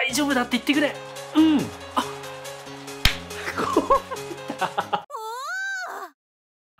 大丈夫だって言ってくれうんあっ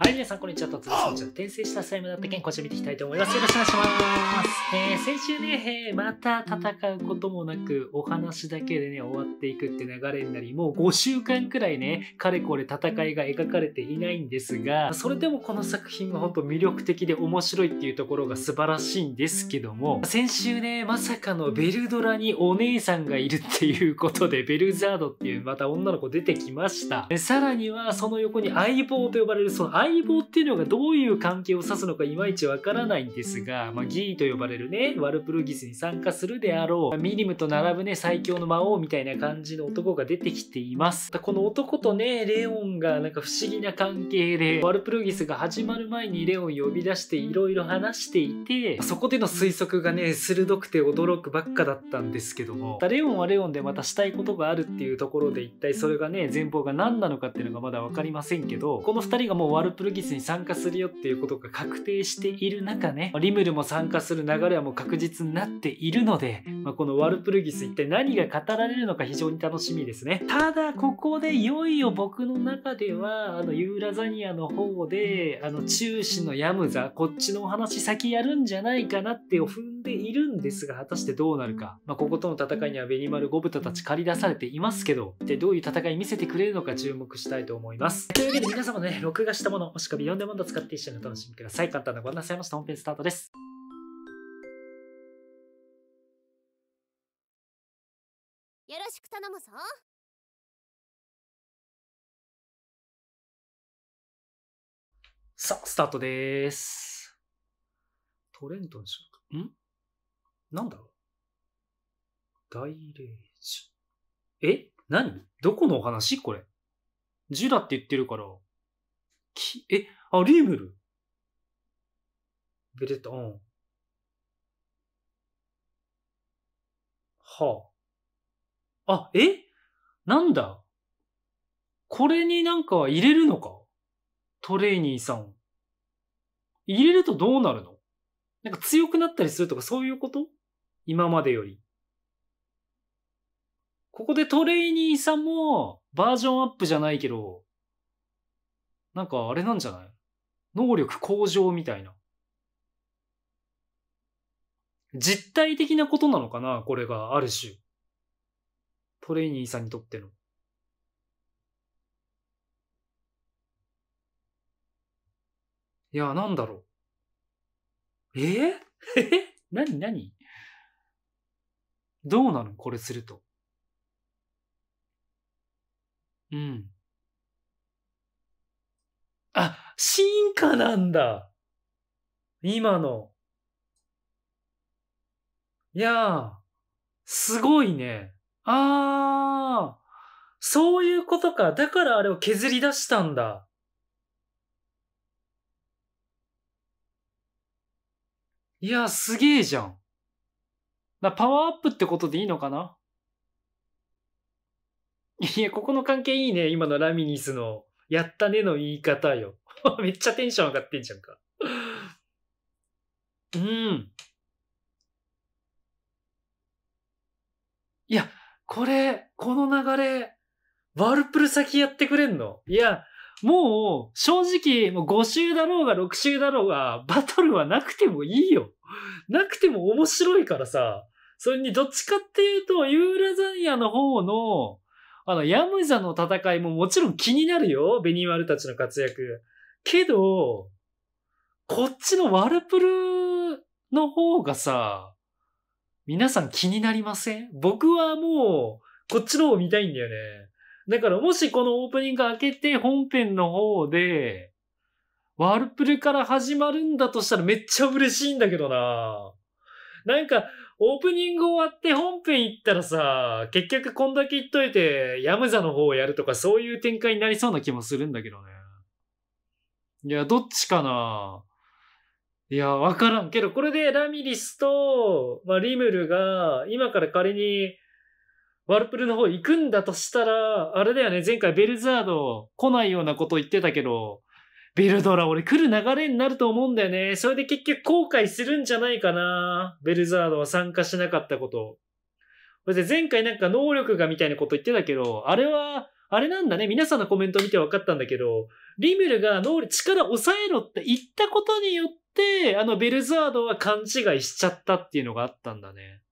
はい、皆さん、こんにちは。さん、ちょっと転生したイムだった件、こちら見ていきたいと思います。よろしくお願いします。えー、先週ね、えー、また戦うこともなく、お話だけでね、終わっていくって流れになり、もう5週間くらいね、かれこれ戦いが描かれていないんですが、それでもこの作品は本当魅力的で面白いっていうところが素晴らしいんですけども、先週ね、まさかのベルドラにお姉さんがいるっていうことで、ベルザードっていうまた女の子出てきました。さらには、その横に相棒と呼ばれる、その相細胞っていうのがどういう関係を指すのかいまいちわからないんですが、まあ、ギーと呼ばれるねワルプルギスに参加するであろうミリムと並ぶね最強の魔王みたいな感じの男が出てきていますこの男とねレオンがなんか不思議な関係でワルプルギスが始まる前にレオンを呼び出していろいろ話していてそこでの推測がね鋭くて驚くばっかだったんですけどもレオンはレオンでまたしたいことがあるっていうところで一体それがね前方が何なのかっていうのがまだ分かりませんけどこの2人がもうワルプルルギスに参加するよっていうことが確定している中ね、リムルも参加する流れはもう確実になっているので、まあ、このワルプルギス一体何が語られるのか非常に楽しみですね。ただ、ここでいよいよ僕の中では、あの、ユーラザニアの方で、あの、中止のヤムザ、こっちのお話先やるんじゃないかなって踏んているんですが果たしてどうなるか、まあ、こことの戦いにはベニマルゴブタたち駆り出されていますけどでどういう戦い見せてくれるのか注目したいと思いますというわけで皆様ね録画したものもしくはビヨンデモンド使って一緒にお楽しみください簡単なご案内されました本編スタートですよろしく頼むぞさあ、スタートです。トレントにしようか。んなんだろう大霊樹。え何どこのお話これ。ジュラって言ってるから。き、え、あ、リームル。ベレット、うん。はあ。あ、えなんだこれになんか入れるのかトレーニーさん。入れるとどうなるのなんか強くなったりするとかそういうこと今までより。ここでトレイニーさんもバージョンアップじゃないけど、なんかあれなんじゃない能力向上みたいな。実体的なことなのかなこれがある種。トレイニーさんにとっての。いや、なんだろう。えー、え何何どうなのこれすると。うん。あ、進化なんだ。今の。いやー、すごいね。あー、そういうことか。だからあれを削り出したんだ。いや、すげえじゃん。だパワーアップってことでいいのかないや、ここの関係いいね。今のラミニスの、やったねの言い方よ。めっちゃテンション上がってんじゃんか。うん。いや、これ、この流れ、ワルプル先やってくれんのいや、もう、正直、もう5週だろうが6週だろうが、バトルはなくてもいいよ。なくても面白いからさ、それにどっちかっていうと、ユーラザニアの方の、あの、ヤムザの戦いももちろん気になるよ。ベニマルたちの活躍。けど、こっちのワルプルの方がさ、皆さん気になりません僕はもう、こっちの方を見たいんだよね。だからもしこのオープニング開けて本編の方で、ワルプルから始まるんだとしたらめっちゃ嬉しいんだけどななんか、オープニング終わって本編行ったらさ、結局こんだけ言っといて、ヤムザの方をやるとかそういう展開になりそうな気もするんだけどね。いや、どっちかないや、わからんけど、これでラミリスと、まあ、リムルが、今から仮にワルプルの方行くんだとしたら、あれだよね、前回ベルザード来ないようなこと言ってたけど、ベルドラ俺来る流れになると思うんだよね。それで結局後悔するんじゃないかな。ベルザードは参加しなかったこと。前回なんか能力がみたいなこと言ってたけど、あれは、あれなんだね。皆さんのコメント見て分かったんだけど、リムルが能力、力抑えろって言ったことによって、あのベルザードは勘違いしちゃったっていうのがあったんだね。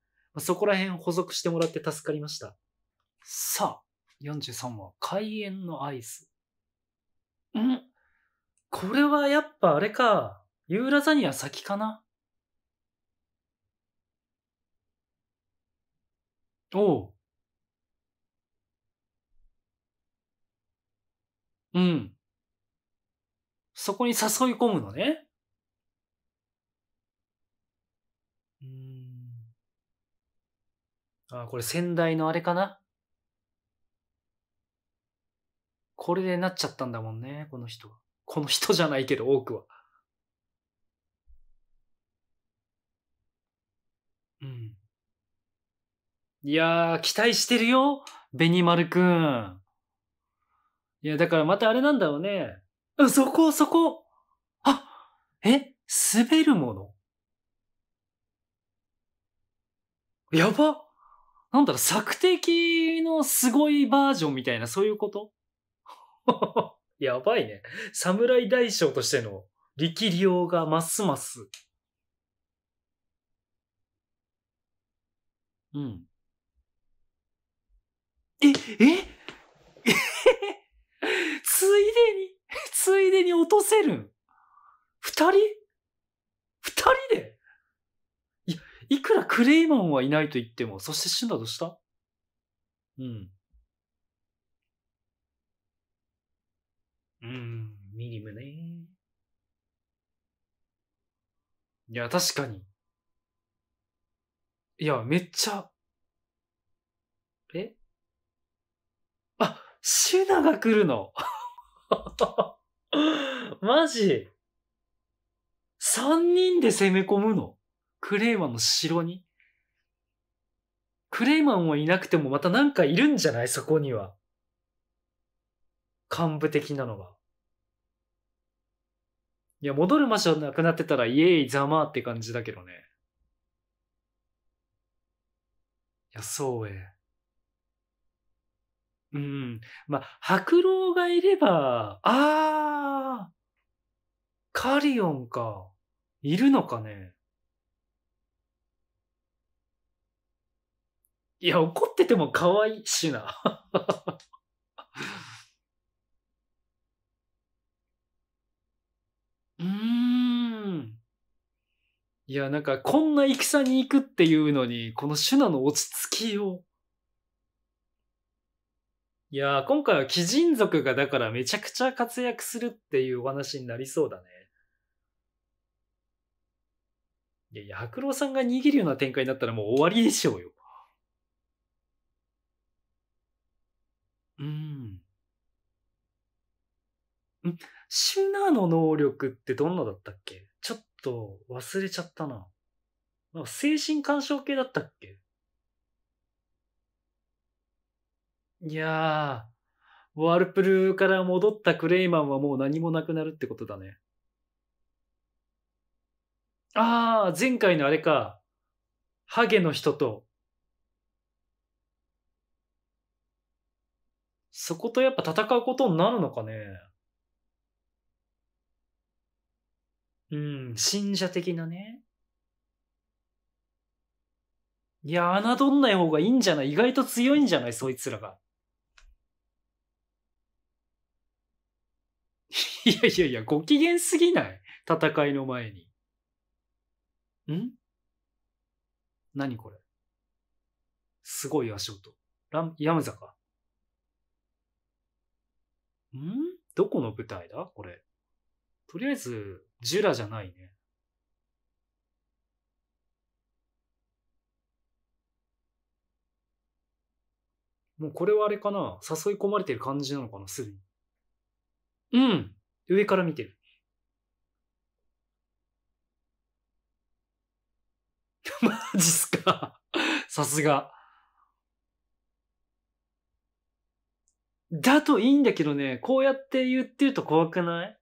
そこら辺補足してもらって助かりました。さあ、43話、開演のアイス。んこれはやっぱあれか。ユーラザニア先かなおう。うん。そこに誘い込むのね。あ、これ先代のあれかなこれでなっちゃったんだもんね、この人は。この人じゃないけど、多くは。うん。いやー、期待してるよベニマルくん。いや、だからまたあれなんだろうね。うん、そこ、そこ。あ、え滑るものやばなんだろう、作敵のすごいバージョンみたいな、そういうこと やばいね。侍大将としての力量がますます。うん。え、え ついでに、ついでに落とせるん二人二人でいくらクレイマンはいないと言っても、そして死んだとしたうん。うん、ミリムね。いや、確かに。いや、めっちゃ、えあ、シュナが来るの マジ ?3 人で攻め込むのクレイマンの城に。クレイマンはいなくてもまたなんかいるんじゃないそこには。幹部的なのが。いや、戻る場所なくなってたら、イエーイ、ざまって感じだけどね。いや、そうえ。うん。まあ、白狼がいれば、あー、カリオンか。いるのかね。いや、怒ってても可愛いしな。うん。いや、なんか、こんな戦に行くっていうのに、このシュナの落ち着きを。いや今回は鬼人族がだからめちゃくちゃ活躍するっていうお話になりそうだね。いやいや、白狼さんが逃げるような展開になったらもう終わりでしょうよ。シナの能力ってどんなだったっけちょっと忘れちゃったな。なんか精神干渉系だったっけいやー、ワルプルから戻ったクレイマンはもう何もなくなるってことだね。あー、前回のあれか。ハゲの人と。そことやっぱ戦うことになるのかね。うん、信者的なね。いや、侮んない方がいいんじゃない意外と強いんじゃないそいつらが。いやいやいや、ご機嫌すぎない戦いの前に。ん何これすごい足音。ラム、ヤムザか。んどこの舞台だこれ。とりあえず、ジュラじゃないね。もうこれはあれかな誘い込まれてる感じなのかなすぐに。うん。上から見てる。マジっすか。さすが。だといいんだけどね、こうやって言ってると怖くない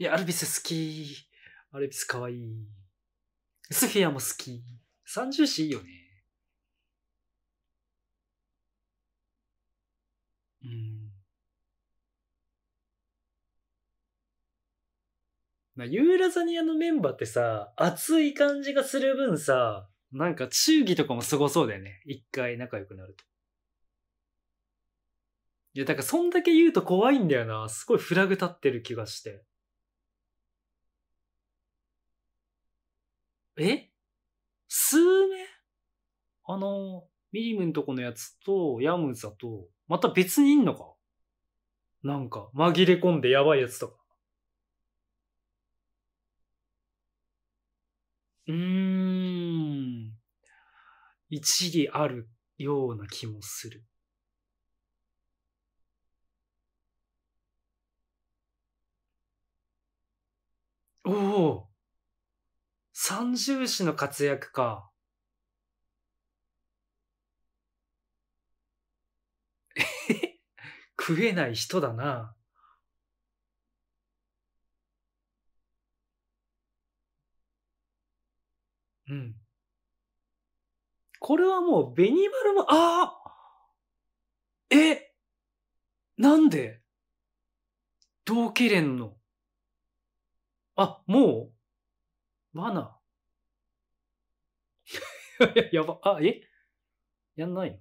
いや、アルビス好き。アルビス可愛い。スフィアも好き。三重詩いいよね。うん。まあ、ユーラザニアのメンバーってさ、熱い感じがする分さ、なんか忠義とかもすごそうだよね。一回仲良くなると。いや、だからそんだけ言うと怖いんだよな。すごいフラグ立ってる気がして。え数名あの、ミリムんとこのやつと、ヤムザと、また別にいんのかなんか、紛れ込んでやばいやつとか。うーん。一理あるような気もする。おお三重視の活躍か。え 食えない人だな。うん。これはもう、ベニマルも、ああえなんで同期連の。あ、もう罠 やば、あ、えやんない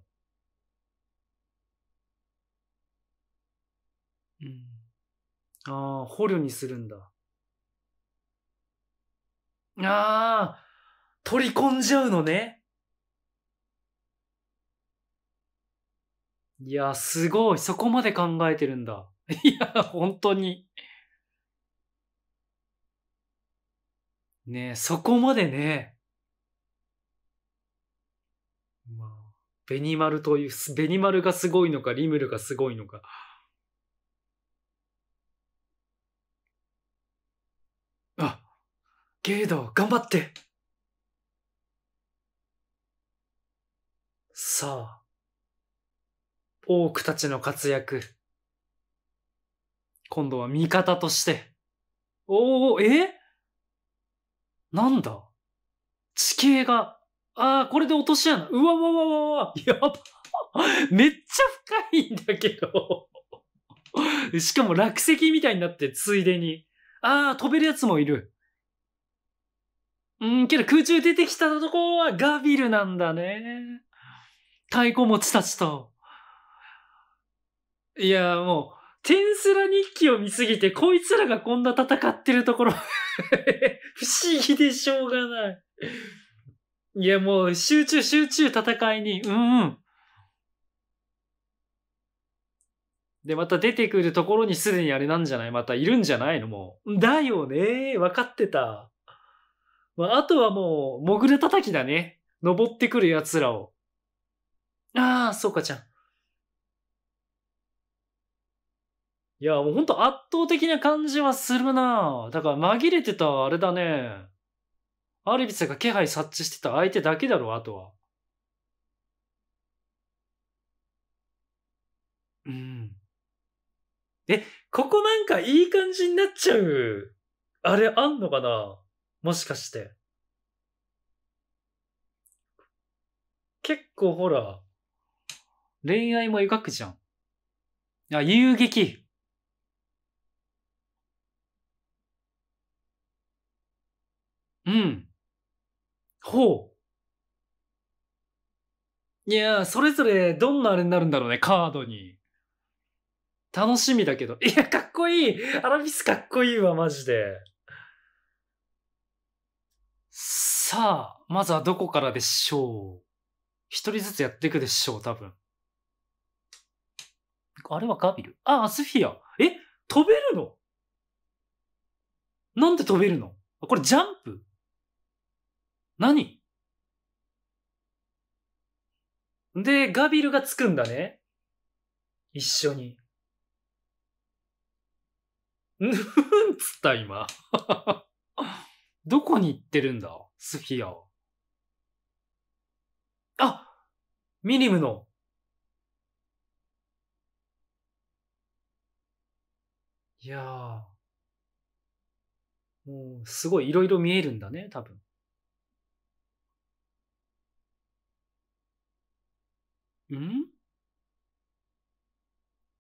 うん。ああ、捕虜にするんだ。ああ、取り込んじゃうのね。いや、すごい。そこまで考えてるんだ。いや、本当に。ねそこまでね、まあ、ベニマルという、ベニマルがすごいのか、リムルがすごいのか。あ、ゲイド、頑張ってさあ、多くたちの活躍。今度は味方として。おお、えなんだ地形が。ああ、これで落とし穴。うわわわわわ。やば。めっちゃ深いんだけど しかも落石みたいになって、ついでに。ああ、飛べるやつもいる。うん、けど空中出てきたとこはガビルなんだね。太鼓持ちたちと。いや、もう、テンスラ日記を見すぎて、こいつらがこんな戦ってるところ 不思議でしょうがない。いや、もう、集中、集中、戦いに。うんうん。で、また出てくるところにすでにあれなんじゃないまたいるんじゃないのもう。だよね分かってた。まあ、あとはもう、潜る叩きだね。登ってくる奴らを。ああ、そうかちゃん。いや、もうほんと圧倒的な感じはするなだから紛れてたあれだね。アルビスが気配察知してた相手だけだろ、あとは。うん。え、ここなんかいい感じになっちゃう。あれあんのかなもしかして。結構ほら、恋愛も描くじゃん。あ、遊撃。うん。ほう。いやー、それぞれどんなあれになるんだろうね、カードに。楽しみだけど。いや、かっこいいアラビスかっこいいわ、マジで。さあ、まずはどこからでしょう。一人ずつやっていくでしょう、多分。あれはガビルあ、アスフィア。え飛べるのなんで飛べるのこれジャンプ何で、ガビルがつくんだね。一緒に。うんつった今。どこに行ってるんだスフィアあミリムの。いやー。もう、すごいいろいろ見えるんだね、多分。ん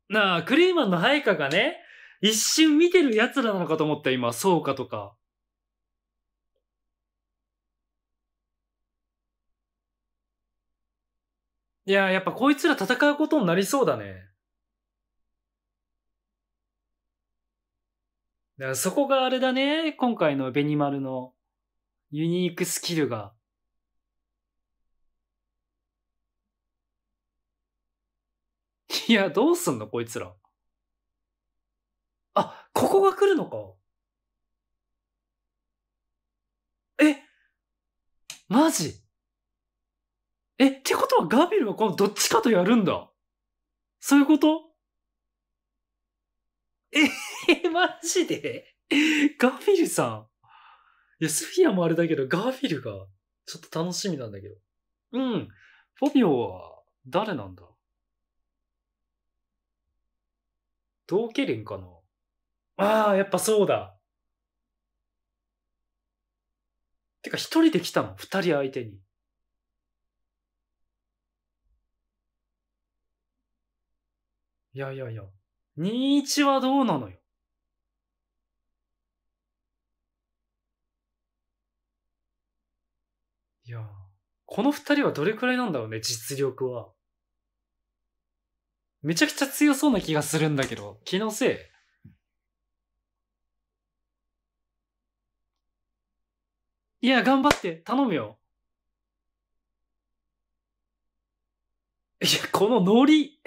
なあ、クリーマンの配下がね、一瞬見てる奴らなのかと思った今、そうかとか。いや、やっぱこいつら戦うことになりそうだね。だからそこがあれだね、今回のベニマルのユニークスキルが。いや、どうすんのこいつら。あ、ここが来るのか。えマジえ、ってことはガビルはこのどっちかとやるんだ。そういうことえ、マジでガビルさん。いや、スフィアもあれだけど、ガービルが、ちょっと楽しみなんだけど。うん。フォビオは、誰なんだ同家連かなああ、やっぱそうだ。てか、一人で来たの二人相手に。いやいやいや。2一はどうなのよ。いや、この二人はどれくらいなんだろうね、実力は。めちゃくちゃ強そうな気がするんだけど、気のせいいや、頑張って、頼むよ。いや、このノリ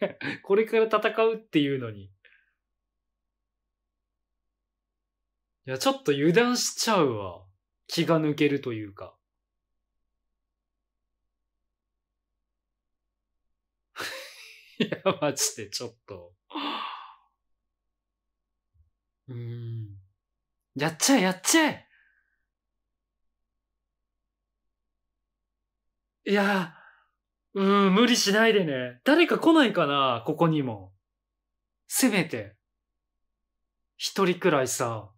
これから戦うっていうのに。いや、ちょっと油断しちゃうわ。気が抜けるというか。いや、マジでちょっと。うん。やっちゃえ、やっちゃえいやうん、無理しないでね。誰か来ないかな、ここにも。せめて。一人くらいさ。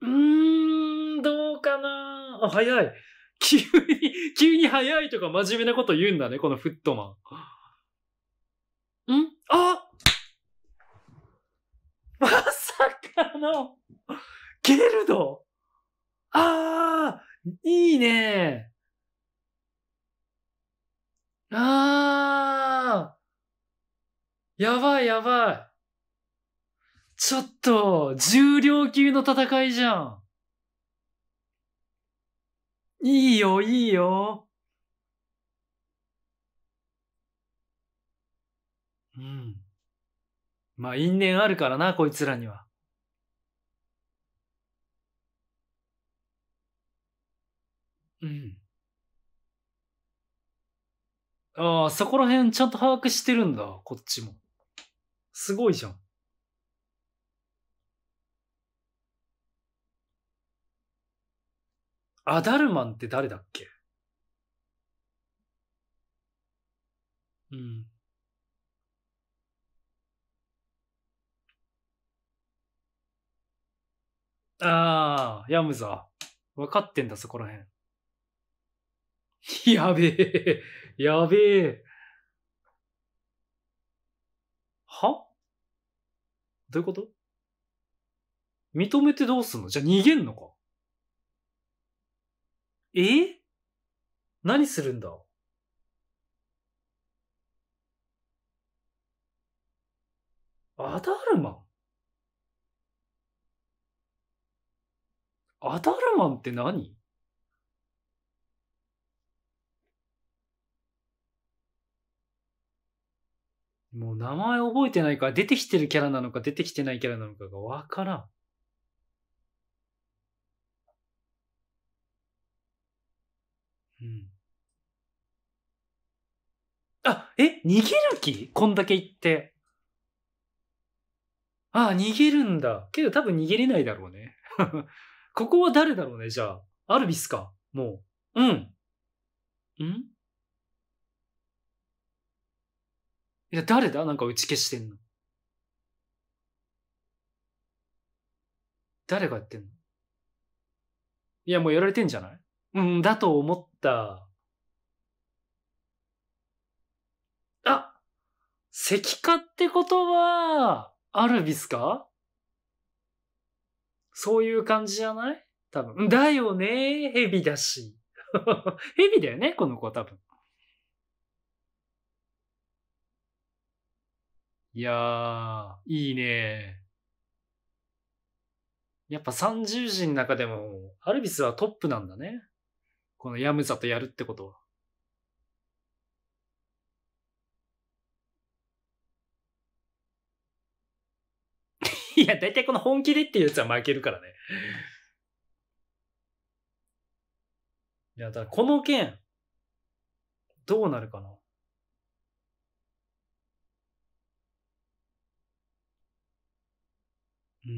うーん、どうかな。あ、早い。急に、急に早いとか真面目なこと言うんだね、このフットマン。んあ まさかの、ゲルドああいいねああやばいやばいちょっと、重量級の戦いじゃん。いいよ、いいよ。うん。まあ因縁あるからな、こいつらには。うん。ああ、そこら辺ちゃんと把握してるんだ、こっちも。すごいじゃん。アダルマンって誰だっけうん。ああ、ヤムザ。分かってんだ、そこら辺。やべえ。やべえ。はどういうこと認めてどうすんのじゃあ逃げんのかえ何するんだアダルマンアダルマンって何もう名前覚えてないから出てきてるキャラなのか出てきてないキャラなのかがわからん。うん。あ、え、逃げる気こんだけ言って。ああ、逃げるんだ。けど多分逃げれないだろうね。ここは誰だろうね、じゃあ。アルビスか。もう。うん。んいや、誰だなんか打ち消してんの。誰がやってんのいや、もうやられてんじゃないうん、だと思った。あ石化ってことは、アルビスかそういう感じじゃない多分。だよねヘビだし。ヘ ビだよねこの子は多分。いやー、いいねやっぱ30人の中でも、アルビスはトップなんだね。このヤムザとやるってことは。いや、だいたいこの本気でっていうやつは負けるからね。いや、だからこの件、どうなるかな。うん。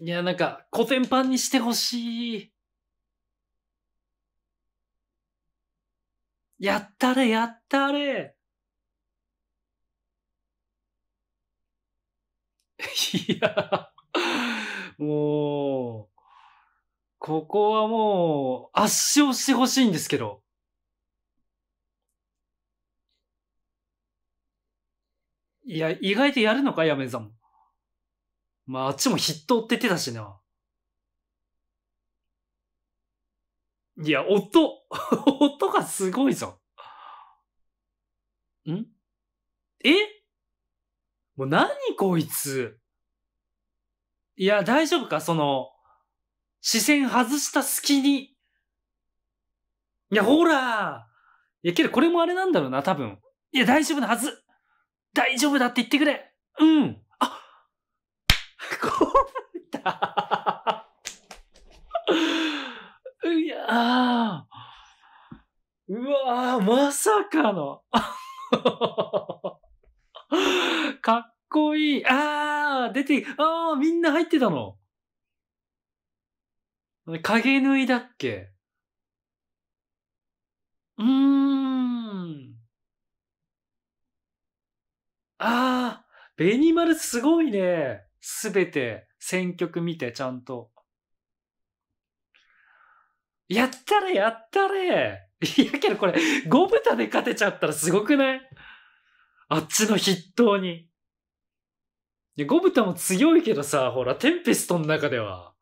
いや、なんか、古典版にしてほしい。やったれ、やったれ。いや、もう、ここはもう圧勝してほしいんですけど。いや、意外とやるのか、やめざん。まあ、あっちも筆頭って言ってたしな。いや、音、音がすごいぞ。んえもう何こいつ。いや、大丈夫かその、視線外した隙に。いや、ほらいや、けどこれもあれなんだろうな、多分。いや、大丈夫なはず大丈夫だって言ってくれうんあこぶた。ああ。うわあ、まさかの。かっこいい。ああ、出て、ああ、みんな入ってたの。影縫いだっけうーん。ああ、ベニマルすごいね。すべて選曲見てちゃんと。やったれやったれいやけどこれ、ゴブタで勝てちゃったらすごくないあっちの筆頭に。いや、ゴブタも強いけどさ、ほら、テンペストの中では。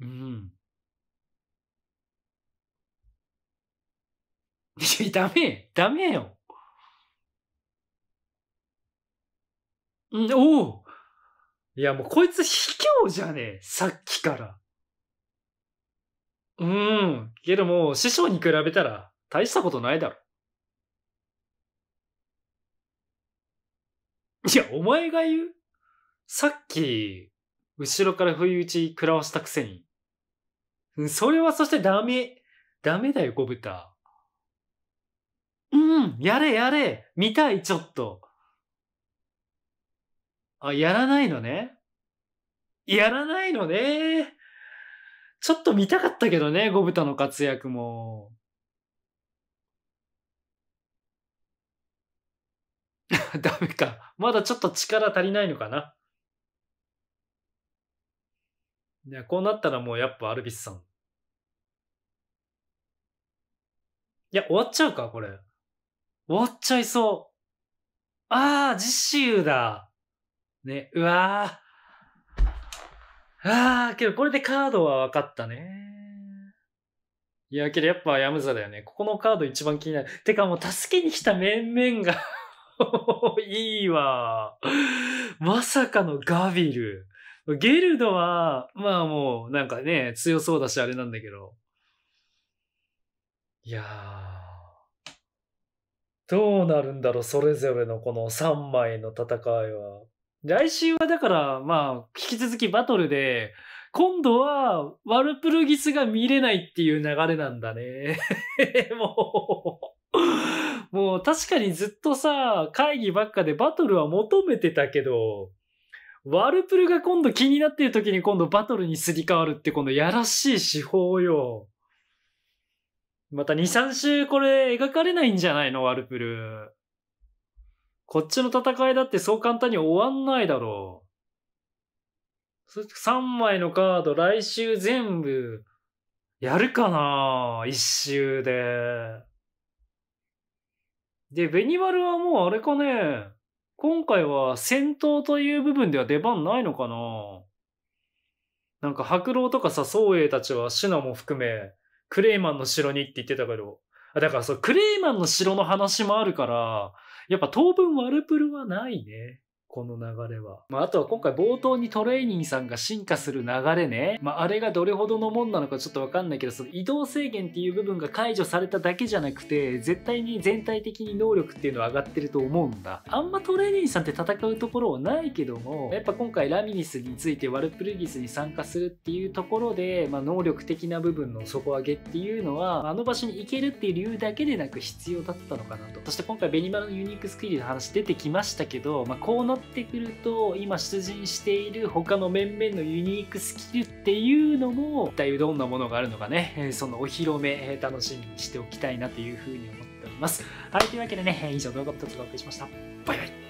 うん。いや、ダメダメよ。ん、おおいや、もうこいつ卑怯じゃねえ。さっきから。うーん。けども、師匠に比べたら大したことないだろ。いや、お前が言うさっき、後ろから不意打ち食らわしたくせに。それはそしてダメ。ダメだよ、小豚。タ。うん、やれやれ。見たい、ちょっと。あ、やらないのね。やらないのね。ちょっと見たかったけどね、ゴブタの活躍も。ダメか。まだちょっと力足りないのかな。いや、こうなったらもうやっぱアルビスさん。いや、終わっちゃうか、これ。終わっちゃいそう。ああ、次週だ。ね、うわあ、あけどこれでカードは分かったね。いや、けどやっぱヤムザだよね。ここのカード一番気になる。てかもう助けに来た面々が いいわ。まさかのガビル。ゲルドは、まあもうなんかね、強そうだしあれなんだけど。いやー。どうなるんだろう、それぞれのこの3枚の戦いは。来週はだから、まあ、引き続きバトルで、今度は、ワルプルギスが見れないっていう流れなんだね。もう、もう確かにずっとさ、会議ばっかでバトルは求めてたけど、ワルプルが今度気になってる時に今度バトルにすり替わるってこのやらしい手法よ。また2、3週これ描かれないんじゃないのワルプル。こっちの戦いだってそう簡単に終わんないだろう。3枚のカード来週全部やるかな一周で。で、ベニマルはもうあれかね、今回は戦闘という部分では出番ないのかななんか白狼とかさ、宗栄たちはシナも含め、クレイマンの城にって言ってたけど、だからそう、クレイマンの城の話もあるから、やっぱ当分ワルプルはないね。この流れは。まあ、あとは今回冒頭にトレーニーさんが進化する流れね。まあ、あれがどれほどのもんなのかちょっとわかんないけど、その移動制限っていう部分が解除されただけじゃなくて、絶対に全体的に能力っていうのは上がってると思うんだ。あんまトレーニーさんって戦うところはないけども、やっぱ今回ラミニスについてワルプルギスに参加するっていうところで、まあ、能力的な部分の底上げっていうのは、あの場所に行けるっていう理由だけでなく必要だったのかなと。そして今回ベニマルのユニークスールの話出てきましたけど、まあ、こうなってってくると今出陣している他の面々のユニークスキルっていうのも一体どんなものがあるのかねそのお披露目楽しみにしておきたいなというふうに思っておりますはいというわけでね以上動画をお送りしましたバイバイ